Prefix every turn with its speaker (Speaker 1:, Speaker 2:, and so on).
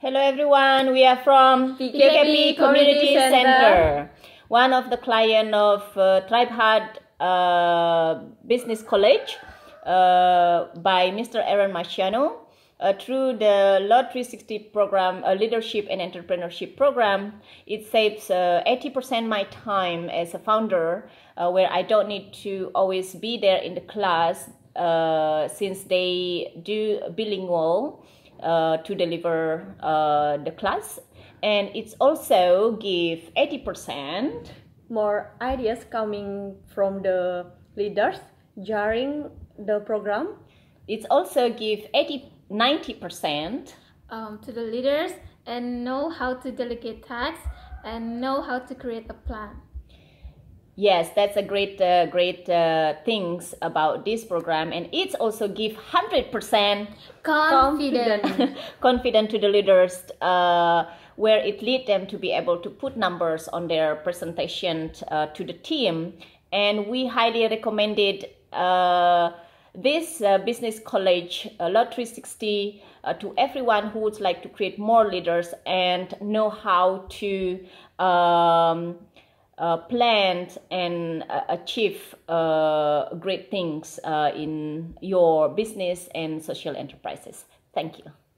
Speaker 1: Hello everyone, we are from PKP, PKP Community, Community Center. Center. one of the client of uh, Heart uh, Business College uh, by Mr. Aaron Marciano. Uh, through the Law 360 program, uh, leadership and entrepreneurship program, it saves 80% uh, my time as a founder uh, where I don't need to always be there in the class uh, since they do bilingual uh, to deliver uh, the class and it's also give 80% more ideas coming from the leaders during the program it's also give 80 90% um, to the leaders and know how to delegate tasks and know how to create a plan Yes, that's a great, uh, great uh, things about this program, and it's also give hundred percent confident, confident to the leaders, uh, where it lead them to be able to put numbers on their presentation uh, to the team, and we highly recommended uh, this uh, business college uh, lot 360 uh, to everyone who would like to create more leaders and know how to um, uh, plan and uh, achieve uh, great things uh, in your business and social enterprises. Thank you.